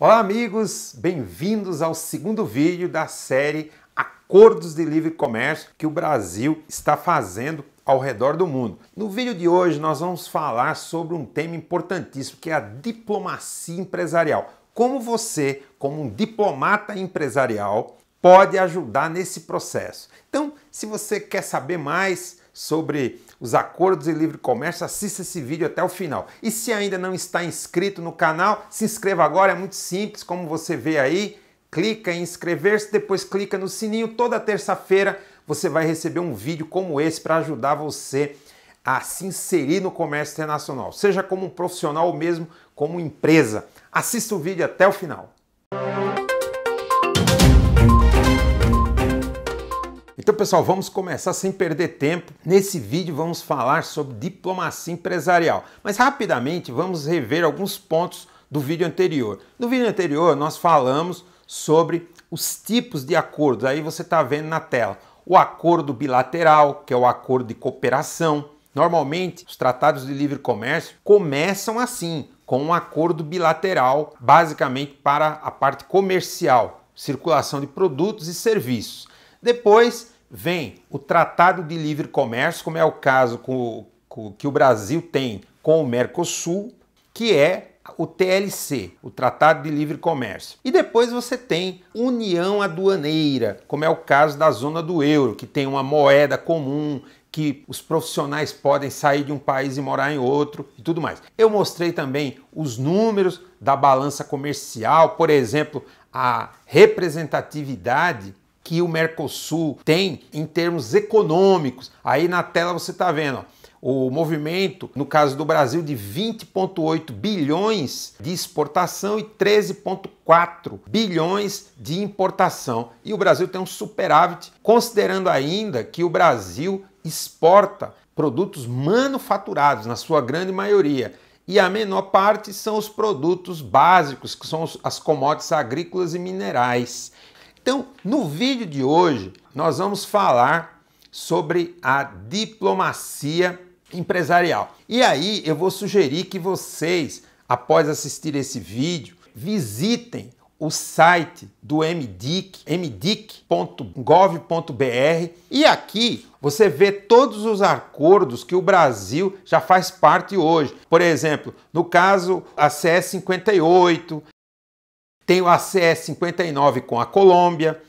Olá, amigos! Bem-vindos ao segundo vídeo da série Acordos de Livre Comércio que o Brasil está fazendo ao redor do mundo. No vídeo de hoje, nós vamos falar sobre um tema importantíssimo que é a diplomacia empresarial. Como você, como um diplomata empresarial, pode ajudar nesse processo. Então, se você quer saber mais, sobre os acordos de livre comércio, assista esse vídeo até o final. E se ainda não está inscrito no canal, se inscreva agora, é muito simples, como você vê aí. Clica em inscrever-se, depois clica no sininho. Toda terça-feira você vai receber um vídeo como esse para ajudar você a se inserir no comércio internacional, seja como um profissional ou mesmo como empresa. Assista o vídeo até o final. Então, pessoal, vamos começar sem perder tempo. Nesse vídeo vamos falar sobre diplomacia empresarial, mas rapidamente vamos rever alguns pontos do vídeo anterior. No vídeo anterior nós falamos sobre os tipos de acordos. Aí você está vendo na tela o acordo bilateral, que é o acordo de cooperação. Normalmente, os tratados de livre comércio começam assim, com um acordo bilateral, basicamente para a parte comercial, circulação de produtos e serviços. Depois, vem o Tratado de Livre Comércio, como é o caso com, com, que o Brasil tem com o Mercosul, que é o TLC, o Tratado de Livre Comércio. E depois você tem União Aduaneira, como é o caso da zona do euro, que tem uma moeda comum, que os profissionais podem sair de um país e morar em outro e tudo mais. Eu mostrei também os números da balança comercial, por exemplo, a representatividade que o Mercosul tem em termos econômicos. Aí na tela você está vendo. Ó, o movimento, no caso do Brasil, de 20,8 bilhões de exportação e 13,4 bilhões de importação. E o Brasil tem um superávit, considerando ainda que o Brasil exporta produtos manufaturados, na sua grande maioria. E a menor parte são os produtos básicos, que são as commodities agrícolas e minerais. Então, no vídeo de hoje, nós vamos falar sobre a diplomacia empresarial. E aí eu vou sugerir que vocês, após assistir esse vídeo, visitem o site do MDIC, mdic.gov.br, e aqui você vê todos os acordos que o Brasil já faz parte hoje. Por exemplo, no caso a CE58, tem o ACE 59 com a Colômbia,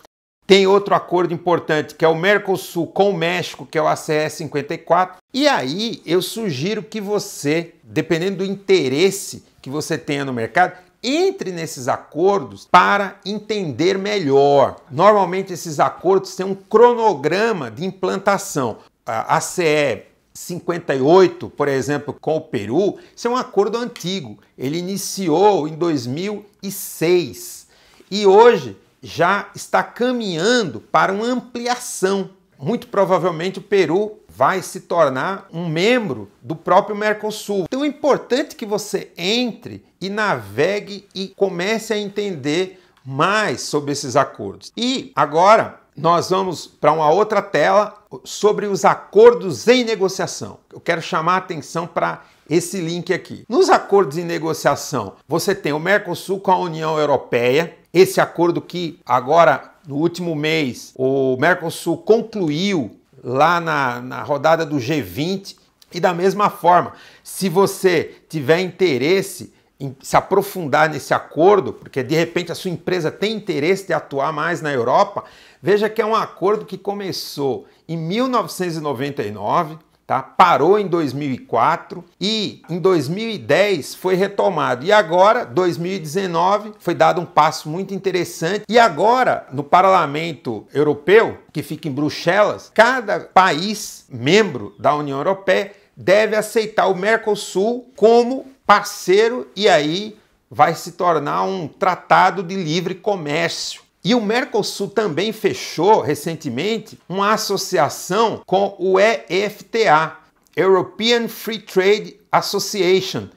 tem outro acordo importante que é o Mercosul com o México, que é o ACE 54. E aí eu sugiro que você, dependendo do interesse que você tenha no mercado, entre nesses acordos para entender melhor. Normalmente esses acordos têm um cronograma de implantação. A ACE 58, por exemplo, com o Peru, isso é um acordo antigo. Ele iniciou em 2006 e hoje já está caminhando para uma ampliação. Muito provavelmente o Peru vai se tornar um membro do próprio Mercosul. Então é importante que você entre e navegue e comece a entender mais sobre esses acordos. E agora nós vamos para uma outra tela sobre os acordos em negociação. Eu quero chamar a atenção para esse link aqui. Nos acordos em negociação, você tem o Mercosul com a União Europeia, esse acordo que agora, no último mês, o Mercosul concluiu lá na, na rodada do G20. E da mesma forma, se você tiver interesse se aprofundar nesse acordo, porque de repente a sua empresa tem interesse de atuar mais na Europa, veja que é um acordo que começou em 1999, tá? parou em 2004 e em 2010 foi retomado. E agora, 2019, foi dado um passo muito interessante. E agora, no Parlamento Europeu, que fica em Bruxelas, cada país membro da União Europeia deve aceitar o Mercosul como parceiro e aí vai se tornar um tratado de livre comércio. E o Mercosul também fechou recentemente uma associação com o EFTA, European Free Trade Association.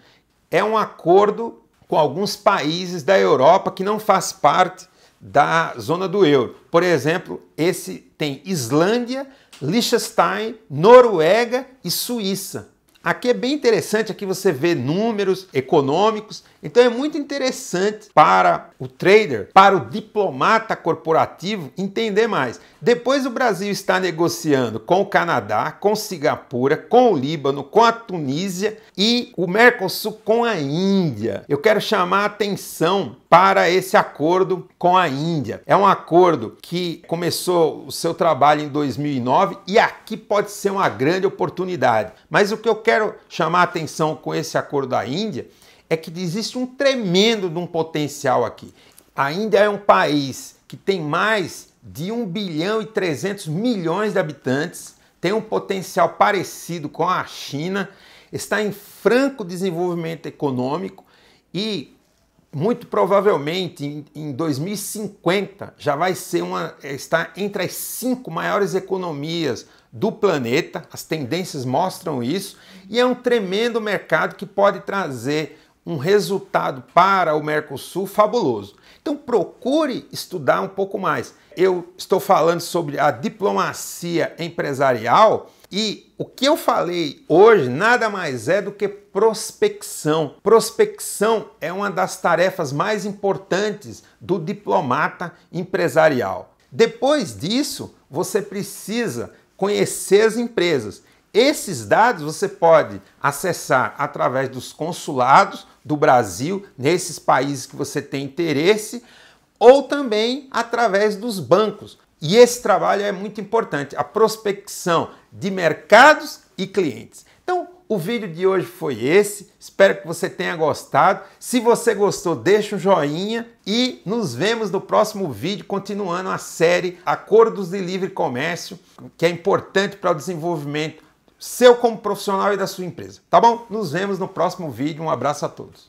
É um acordo com alguns países da Europa que não faz parte da zona do euro. Por exemplo, esse tem Islândia, Liechtenstein, Noruega e Suíça. Aqui é bem interessante, aqui você vê números econômicos, então é muito interessante para o trader, para o diplomata corporativo entender mais. Depois o Brasil está negociando com o Canadá, com Singapura, com o Líbano, com a Tunísia e o Mercosul com a Índia. Eu quero chamar a atenção para esse acordo com a Índia. É um acordo que começou o seu trabalho em 2009 e aqui pode ser uma grande oportunidade. Mas o que eu quero quero chamar a atenção com esse acordo da Índia é que existe um tremendo de um potencial aqui. A Índia é um país que tem mais de 1 bilhão e 300 milhões de habitantes, tem um potencial parecido com a China, está em franco desenvolvimento econômico e muito provavelmente em, em 2050 já vai ser uma eh, está entre as cinco maiores economias do planeta. As tendências mostram isso e é um tremendo mercado que pode trazer um resultado para o Mercosul fabuloso. Então procure estudar um pouco mais. Eu estou falando sobre a diplomacia empresarial e o que eu falei hoje nada mais é do que prospecção. Prospecção é uma das tarefas mais importantes do diplomata empresarial. Depois disso, você precisa conhecer as empresas. Esses dados você pode acessar através dos consulados do Brasil, nesses países que você tem interesse, ou também através dos bancos. E esse trabalho é muito importante. A prospecção de mercados e clientes. Então, o vídeo de hoje foi esse. Espero que você tenha gostado. Se você gostou, deixa um joinha e nos vemos no próximo vídeo, continuando a série Acordos de Livre Comércio, que é importante para o desenvolvimento seu como profissional e da sua empresa. Tá bom? Nos vemos no próximo vídeo. Um abraço a todos.